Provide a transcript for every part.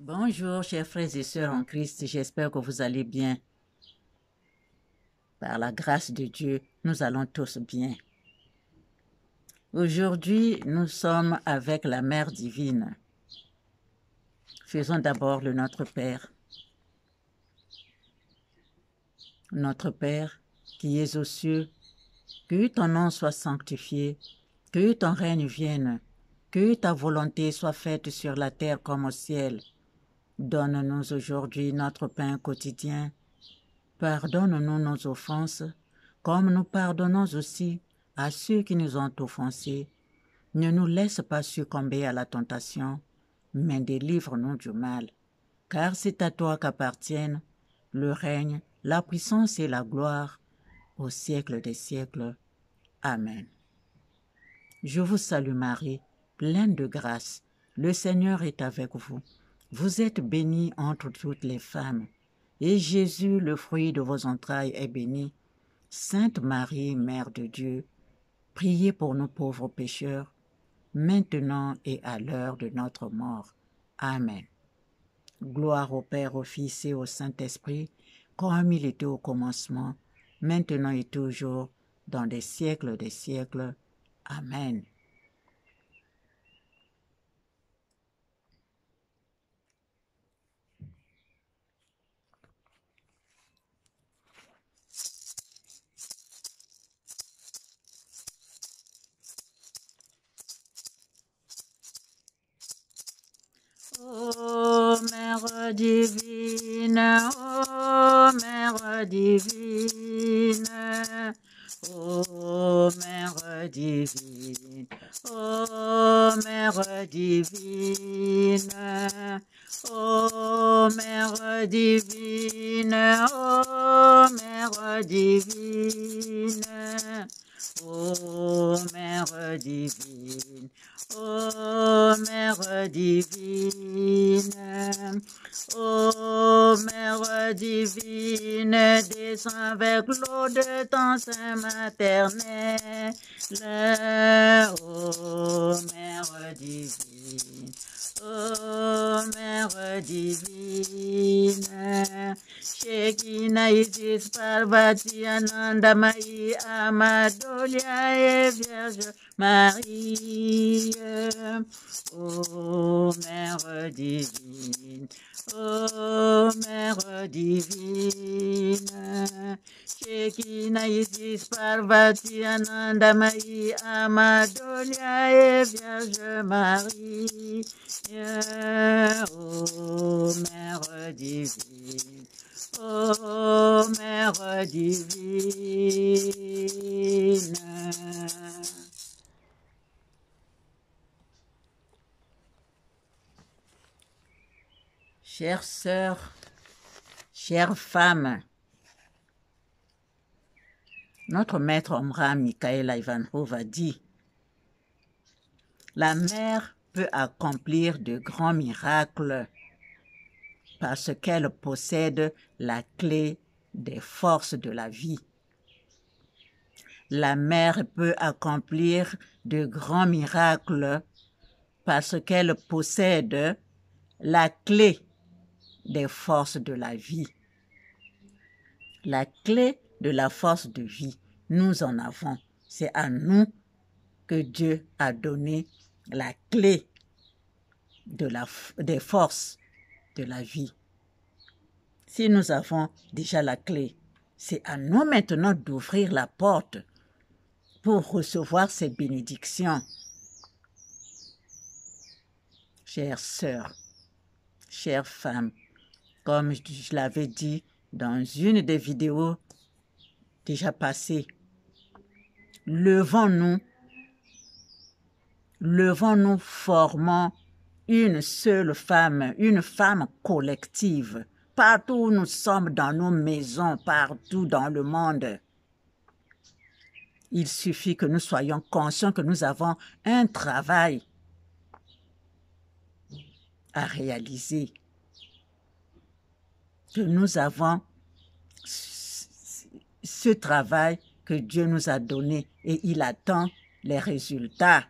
Bonjour, chers frères et sœurs en Christ, j'espère que vous allez bien. Par la grâce de Dieu, nous allons tous bien. Aujourd'hui, nous sommes avec la Mère divine. Faisons d'abord le Notre Père. Notre Père, qui es aux cieux, que ton nom soit sanctifié, que ton règne vienne, que ta volonté soit faite sur la terre comme au ciel. Donne-nous aujourd'hui notre pain quotidien. Pardonne-nous nos offenses, comme nous pardonnons aussi à ceux qui nous ont offensés. Ne nous laisse pas succomber à la tentation, mais délivre-nous du mal. Car c'est à toi qu'appartiennent le règne, la puissance et la gloire au siècle des siècles. Amen. Je vous salue Marie, pleine de grâce. Le Seigneur est avec vous. Vous êtes bénie entre toutes les femmes, et Jésus, le fruit de vos entrailles, est béni. Sainte Marie, Mère de Dieu, priez pour nos pauvres pécheurs, maintenant et à l'heure de notre mort. Amen. Gloire au Père, au Fils et au Saint-Esprit, comme il était au commencement, maintenant et toujours, dans des siècles des siècles. Amen. ô Mère divine, ô Mère divine, ô Mère divine, ô Mère divine, ô Mère divine, ô Mère divine. avec l'eau de ton sein maternel. Ô Mère divine, ô Mère divine, Shekina Isis Parvati Mai Amadolia et Vierge Marie. Ô Mère divine, ô Mère Isis Parvati Anandamayi Amadolya et Vierge Marie. Ô Mère divine, ô Mère divine. Chères sœurs, chères femmes, notre maître Omra Mikaela Ivanov a dit La mère peut accomplir de grands miracles parce qu'elle possède la clé des forces de la vie. La mère peut accomplir de grands miracles parce qu'elle possède la clé des forces de la vie. La clé de la force de vie. Nous en avons. C'est à nous que Dieu a donné la clé de la, des forces de la vie. Si nous avons déjà la clé, c'est à nous maintenant d'ouvrir la porte pour recevoir ces bénédictions. Chères sœurs, chères femmes, comme je l'avais dit dans une des vidéos déjà passé. Levons-nous. Levons-nous formant une seule femme, une femme collective, partout où nous sommes, dans nos maisons, partout dans le monde. Il suffit que nous soyons conscients que nous avons un travail à réaliser, que nous avons ce travail que Dieu nous a donné et il attend les résultats.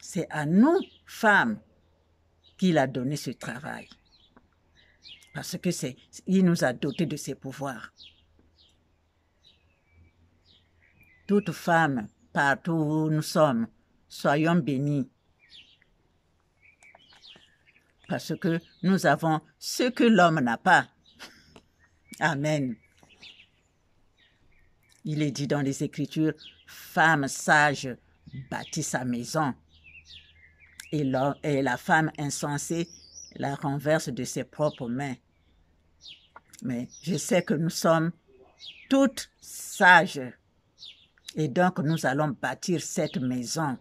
C'est à nous, femmes, qu'il a donné ce travail. Parce que c'est, il nous a doté de ses pouvoirs. Toutes femmes, partout où nous sommes, soyons bénis. Parce que nous avons ce que l'homme n'a pas. Amen. Il est dit dans les Écritures, femme sage bâtit sa maison. Et, la femme insensée la renverse de ses propres mains. Mais je sais que nous sommes toutes sages. Et donc, nous allons bâtir cette maison.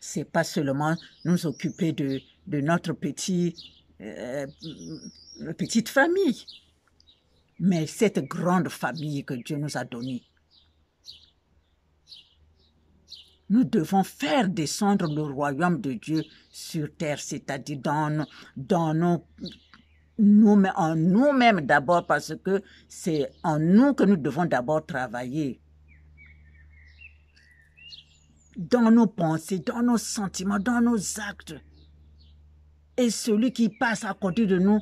C'est pas seulement nous occuper de, notre euh, petite famille, mais cette grande famille que Dieu nous a donnée. Nous devons faire descendre le royaume de Dieu sur terre, c'est-à-dire dans, dans nous, en nous-mêmes d'abord, parce que c'est en nous que nous devons d'abord travailler. Dans nos pensées, dans nos sentiments, dans nos actes. Et celui qui passe à côté de nous,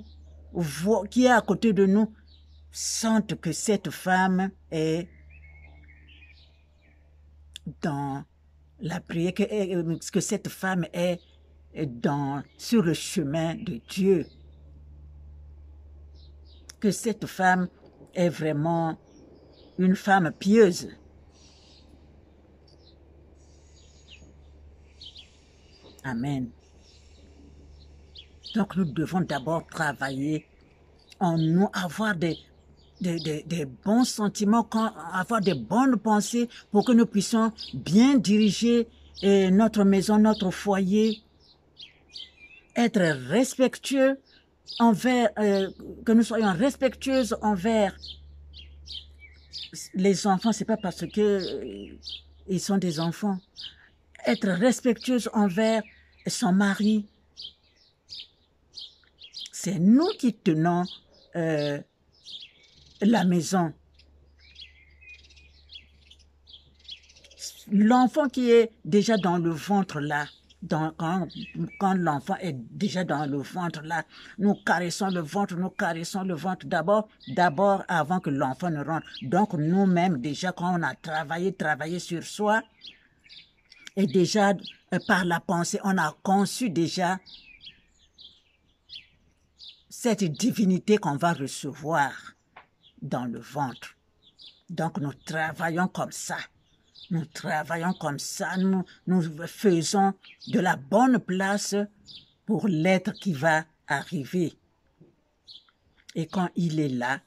qui est à côté de nous, sentent que cette femme est dans la prière, que, euh, que cette femme est dans, sur le chemin de Dieu. Que cette femme est vraiment une femme pieuse. Amen. Donc nous devons d'abord travailler en nous, avoir des des, de, bons sentiments, avoir des bonnes pensées pour que nous puissions bien diriger eh, notre maison, notre foyer, être respectueux envers, euh, que nous soyons respectueuses envers les enfants, c'est pas parce que euh, ils sont des enfants. Être respectueuse envers son mari. C'est nous qui tenons euh, la maison. L'enfant qui est déjà dans le ventre là, dans, quand, l'enfant est déjà dans le ventre là, nous caressons le ventre, nous caressons le ventre d'abord, d'abord avant que l'enfant ne rentre. Donc nous-mêmes déjà quand on a travaillé, travaillé sur soi, et déjà euh, par la pensée, on a conçu déjà cette divinité qu'on va recevoir dans le ventre. Donc nous travaillons comme ça. Nous travaillons comme ça, nous, nous faisons de la bonne place pour l'être qui va arriver. Et quand il est là,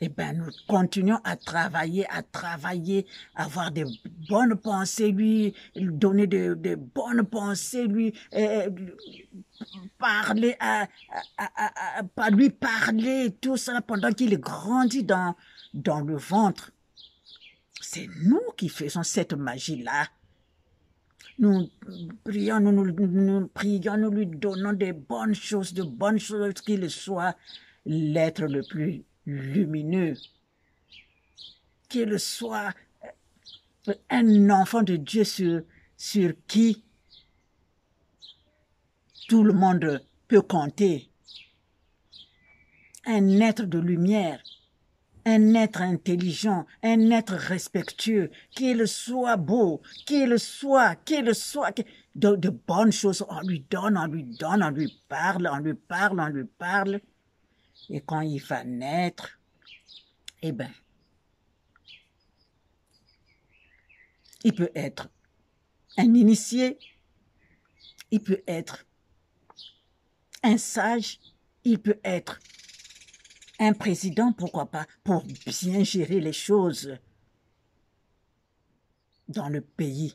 eh bien, nous continuons à travailler, à travailler, avoir des bonnes pensées, lui, donner des de bonnes pensées, lui, euh, parler à, à, à, à, lui parler, tout ça, pendant qu'il grandit dans, dans le ventre. C'est nous qui faisons cette magie-là. Nous prions, nous, nous, nous prions, nous lui donnons des bonnes choses, de bonnes choses qu'il soit l'être le plus lumineux. Qu'il soit un enfant de Dieu sur, qui tout le monde peut compter. Un être de lumière, un être intelligent, un être respectueux, qu'il soit beau, qu'il soit, qu'il soit, de, de bonnes choses, on lui donne, on lui donne, on lui parle, on lui parle, on lui parle. Et quand il va naître, eh ben, il peut être un initié, il peut être un sage, il peut être un président, pourquoi pas, pour bien gérer les choses dans le pays.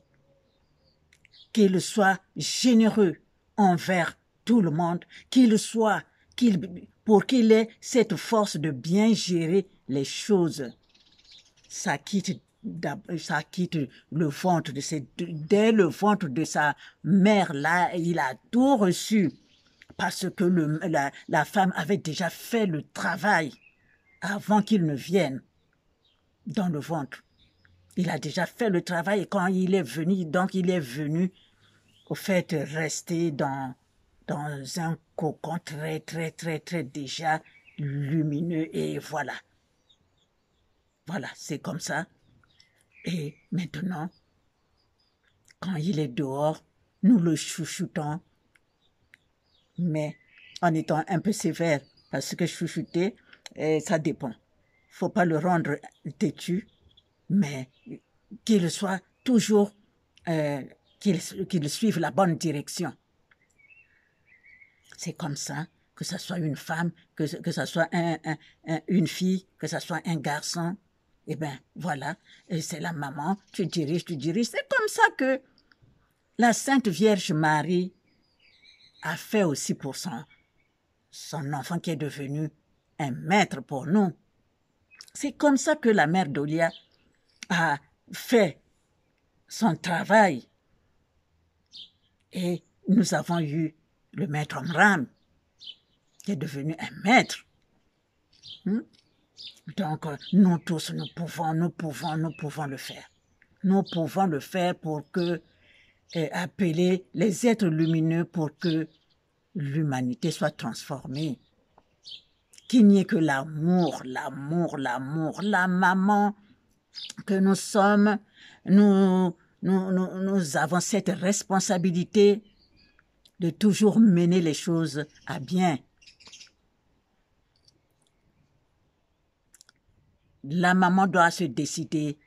Qu'il soit généreux envers tout le monde, qu'il soit, qu'il pour qu'il ait cette force de bien gérer les choses. Ça quitte, ça quitte le ventre de ses, dès le ventre de sa mère, là, il a tout reçu parce que le, la, la femme avait déjà fait le travail avant qu'il ne vienne dans le ventre. Il a déjà fait le travail quand il est venu, donc il est venu au fait rester dans dans un cocon très très très très déjà lumineux et voilà. Voilà, c'est comme ça. Et maintenant, quand il est dehors, nous le chouchoutons, mais en étant un peu sévère, parce que chouchouter, eh, ça dépend. Faut pas le rendre têtu, mais qu'il soit toujours, euh, qu'il suive la bonne direction c'est comme ça, que ça soit une femme, que, que ça soit une fille, que ça soit un garçon. Eh bien, voilà, c'est la maman, tu diriges, tu diriges. C'est comme ça que la Sainte Vierge Marie a fait aussi pour son enfant qui est devenu un maître pour nous. C'est comme ça que la mère d'Olia a fait son travail. Et nous avons eu le maître Amram, qui est devenu un maître. Hmm? Donc, nous tous, nous pouvons, nous pouvons, nous pouvons le faire. Nous pouvons le faire pour que, euh, appeler les êtres lumineux pour que l'humanité soit transformée. Qu'il n'y ait que l'amour, l'amour, l'amour, la maman que nous sommes, nous, nous, nous avons cette responsabilité de toujours mener les choses à bien. La maman doit se décider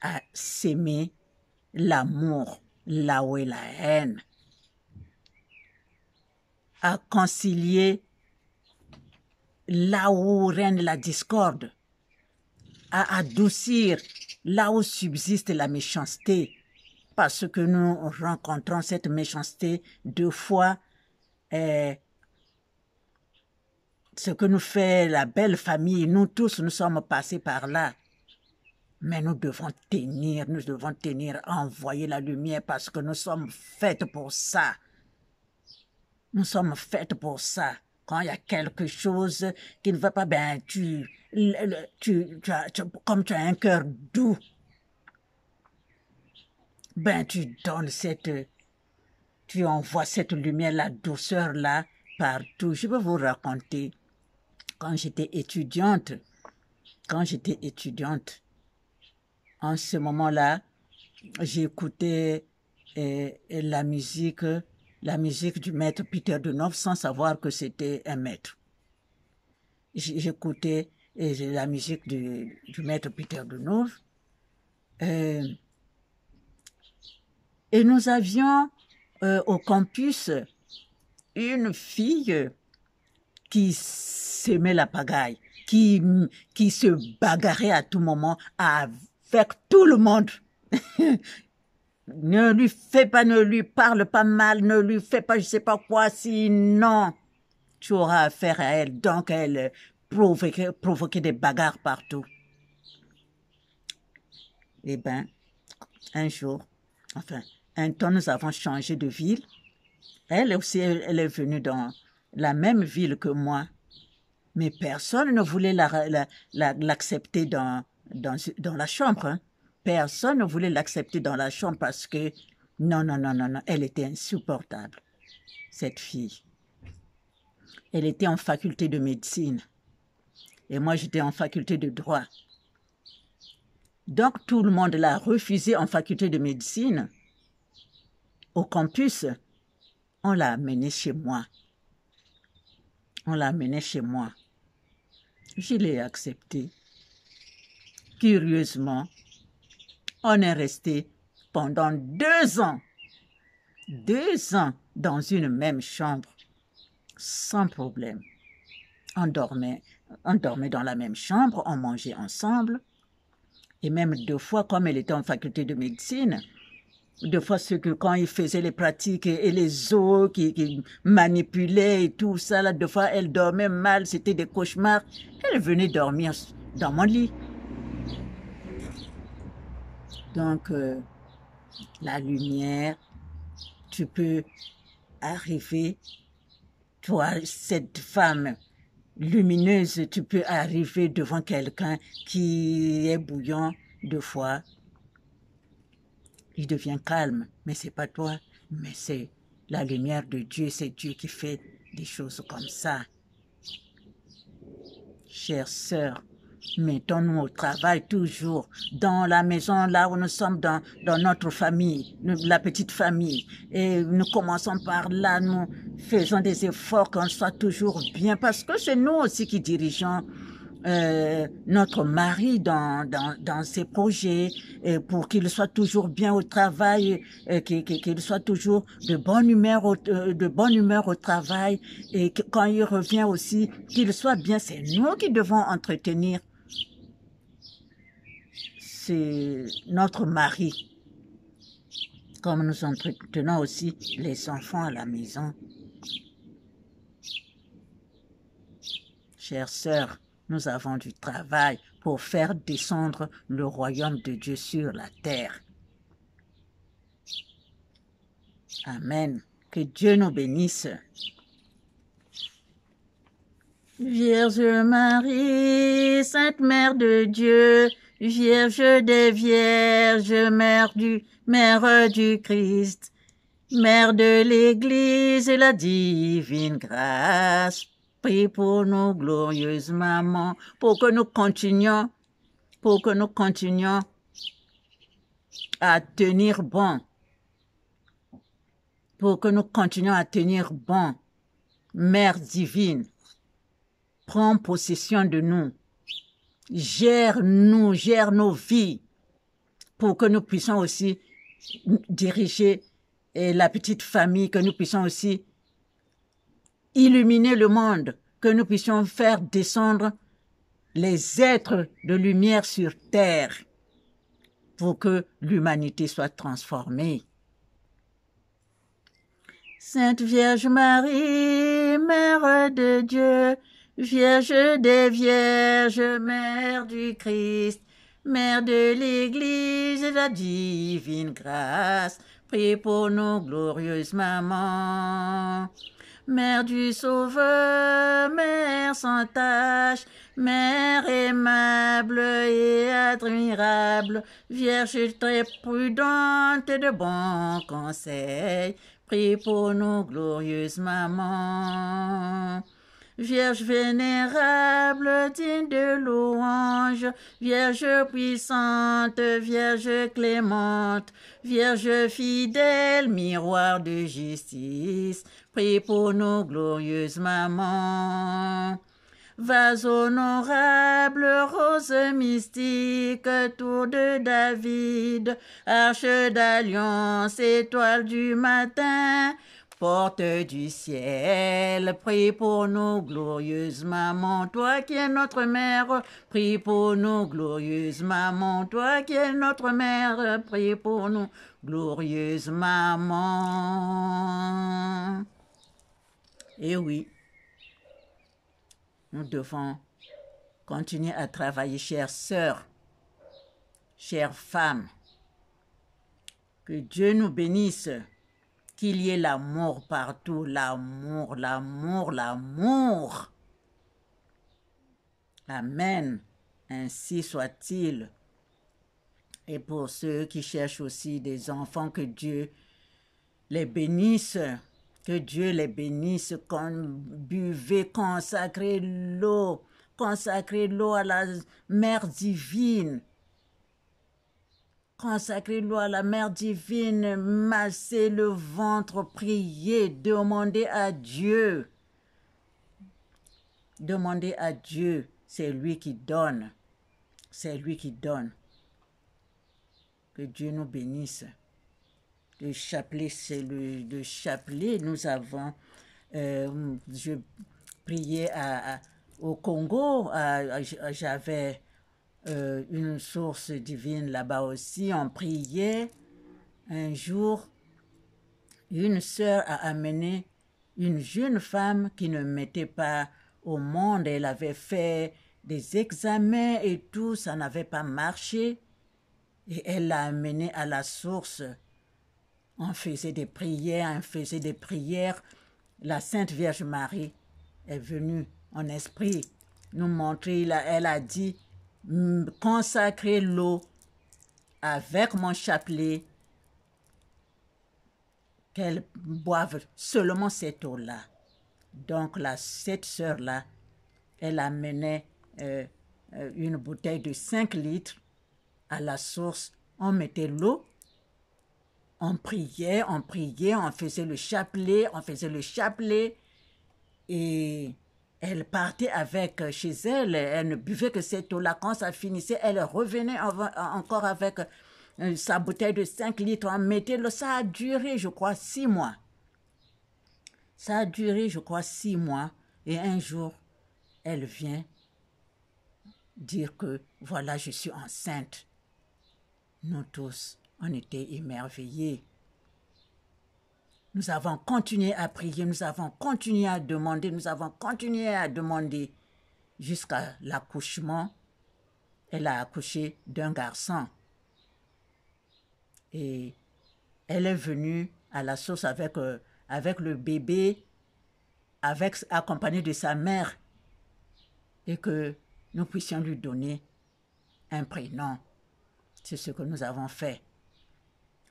à s'aimer l'amour là où est la haine, à concilier là où règne la discorde, à adoucir là où subsiste la méchanceté, parce que nous rencontrons cette méchanceté deux fois. Et euh, ce que nous fait la belle famille, nous tous, nous sommes passés par là. Mais nous devons tenir, nous devons tenir, envoyer la lumière parce que nous sommes faites pour ça. Nous sommes faites pour ça. Quand il y a quelque chose qui ne va pas, bien, tu comme tu as un cœur doux, ben tu donnes cette, tu envoies cette lumière, la douceur là partout. Je peux vous raconter quand j'étais étudiante, quand j'étais étudiante, en ce moment-là, j'écoutais eh, la musique, la musique du maître Peter Deneuve sans savoir que c'était un maître. J'écoutais eh, la musique du, maître Peter Deneuve. Et nous avions euh, au campus une fille qui s'aimait la pagaille, qui, qui se bagarrait à tout moment avec tout le monde. ne lui fais pas, ne lui parle pas mal, ne lui fais pas je sais pas quoi, sinon tu auras affaire à elle. Donc elle provoquait, des bagarres partout. Eh ben, un jour, enfin, un temps, nous avons changé de ville. Elle aussi, elle est venue dans la même ville que moi. Mais personne ne voulait l'accepter dans, dans, la chambre. Hein. Personne ne voulait l'accepter dans la chambre parce que, non, non, non, non, non, elle était insupportable, cette fille. Elle était en faculté de médecine. Et moi, j'étais en faculté de droit. Donc, tout le monde l'a refusée en faculté de médecine au campus, on l'a amené chez moi. On l'a amené chez moi. Je l'ai accepté. Curieusement, on est resté pendant deux ans, deux ans dans une même chambre, sans problème. On dormait, on dormait dans la même chambre, on mangeait ensemble, et même deux fois, comme elle était en faculté de médecine, de ce que quand il faisait les pratiques et, les eaux qui, qui manipulaient et tout ça, là, deux fois elle dormait mal, c'était des cauchemars. Elle venait dormir dans mon lit. Donc, euh, la lumière, tu peux arriver, toi, cette femme lumineuse, tu peux arriver devant quelqu'un qui est bouillant de fois il devient calme. Mais c'est pas toi, mais c'est la lumière de Dieu. C'est Dieu qui fait des choses comme ça. Chère sœurs, mettons-nous au travail toujours, dans la maison, là où nous sommes, dans, notre famille, la petite famille. Et nous commençons par là, nous faisons des efforts qu'on soit toujours bien, parce que c'est nous aussi qui dirigeons euh, notre mari dans, dans, dans ses projets, euh, pour qu'il soit toujours bien au travail, euh, qu'il soit toujours de bonne humeur au, de bonne humeur au travail, et que, quand il revient aussi, qu'il soit bien. C'est nous qui devons entretenir c'est notre mari. Comme nous entretenons aussi les enfants à la maison. Chères sœurs, nous avons du travail pour faire descendre le royaume de Dieu sur la terre. Amen. Que Dieu nous bénisse. Vierge Marie, Sainte Mère de Dieu, Vierge des Vierges, Mère du, du Christ, Mère de l'Église et la divine grâce, pour nos glorieuses mamans, pour que nous continuions, pour que nous continuions à tenir bon, pour que nous continuions à tenir bon. Mère divine, prends possession de nous, gère-nous, gère nos vies, pour que nous puissions aussi diriger et eh, la petite famille, que nous puissions aussi illuminer le monde, que nous puissions faire descendre les êtres de lumière sur Terre pour que l'humanité soit transformée. Sainte Vierge Marie, Mère de Dieu, Vierge des Vierges, Mère du Christ, Mère de l'Église et de la divine grâce, priez pour nos glorieuses mamans. Mère du Sauveur, Mère sans tâche, Mère aimable et admirable, Vierge très prudente et de bons conseils, prie pour nous, glorieuses maman. Vierge vénérable, digne de louange, Vierge puissante, Vierge clémente, Vierge fidèle, miroir de justice, prie pour nos glorieuses mamans. Vase honorable, rose mystique, tour de David, arche d'alliance, étoile du matin, Porte du ciel, prie pour nous glorieuse maman, toi qui es notre mère. Prie pour nous glorieuse maman, toi qui es notre mère. Prie pour nous glorieuse maman. Et eh oui, nous devons continuer à travailler, chères sœurs, chères femmes. Que Dieu nous bénisse qu'il y ait l'amour partout, l'amour, l'amour, l'amour. Amen. Ainsi soit-il. Et pour ceux qui cherchent aussi des enfants, que Dieu les bénisse, que Dieu les bénisse, qu'on buvez, consacrez l'eau, consacrez l'eau à la mère divine. Consacrez-le à la Mère divine, massez le ventre, priez, demandez à Dieu. Demandez à Dieu, c'est lui qui donne. C'est lui qui donne. Que Dieu nous bénisse. Le chapelet, c'est le, chapelet. Nous avons, euh, je priais au Congo, j'avais euh, une source divine là-bas aussi. On priait. Un jour, une sœur a amené une jeune femme qui ne mettait pas au monde. Elle avait fait des examens et tout, ça n'avait pas marché. Et elle l'a amenée à la source. On faisait des prières, on faisait des prières. La Sainte Vierge Marie est venue en esprit nous montrer. Elle a dit, consacrer l'eau avec mon chapelet, qu'elle boive seulement cette eau-là. Donc, là, cette sœur-là, elle amenait euh, euh, une bouteille de 5 litres à la source. On mettait l'eau, on priait, on priait, on faisait le chapelet, on faisait le chapelet. Et elle partait avec euh, chez elle, elle ne buvait que cette eau-là. Quand ça finissait, elle revenait encore avec euh, sa bouteille de 5 litres, en mettait le, Ça a duré, je crois, 6 mois. Ça a duré, je crois, 6 mois. Et un jour, elle vient dire que voilà, je suis enceinte. Nous tous, on était émerveillés. Nous avons continué à prier, nous avons continué à demander, nous avons continué à demander jusqu'à l'accouchement. Elle a accouché d'un garçon. Et elle est venue à la source avec, euh, avec le bébé, avec, accompagnée de sa mère, et que nous puissions lui donner un prénom. C'est ce que nous avons fait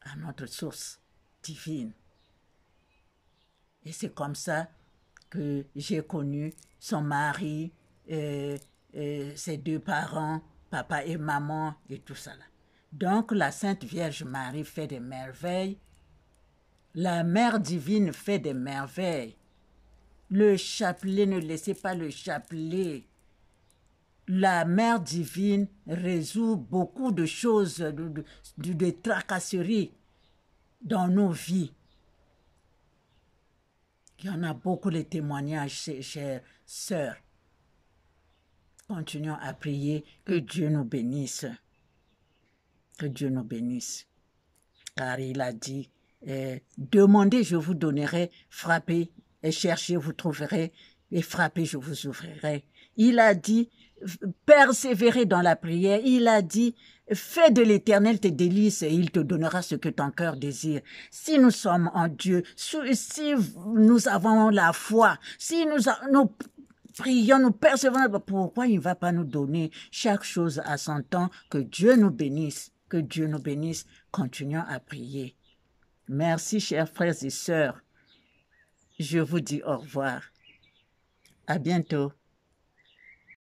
à notre source divine. Et c'est comme ça que j'ai connu son mari, euh, euh, ses deux parents, papa et maman, et tout ça. Donc la Sainte Vierge Marie fait des merveilles. La Mère divine fait des merveilles. Le chapelet, ne laissez pas le chapelet. La Mère divine résout beaucoup de choses, de, de tracasseries dans nos vies. Il y en a beaucoup les témoignages, chers sœurs. Continuons à prier que Dieu nous bénisse. Que Dieu nous bénisse. Car il a dit, eh, demandez, je vous donnerai, frappez et cherchez, vous trouverez, et frappez, je vous ouvrirai. Il a dit, persévérer dans la prière. Il a dit, fais de l'éternel tes délices et il te donnera ce que ton cœur désire. Si nous sommes en Dieu, si nous avons la foi, si nous, prions, nous persévérons, pourquoi il ne va pas nous donner chaque chose à son temps? Que Dieu nous bénisse, que Dieu nous bénisse. Continuons à prier. Merci, chers frères et sœurs. Je vous dis au revoir. À bientôt.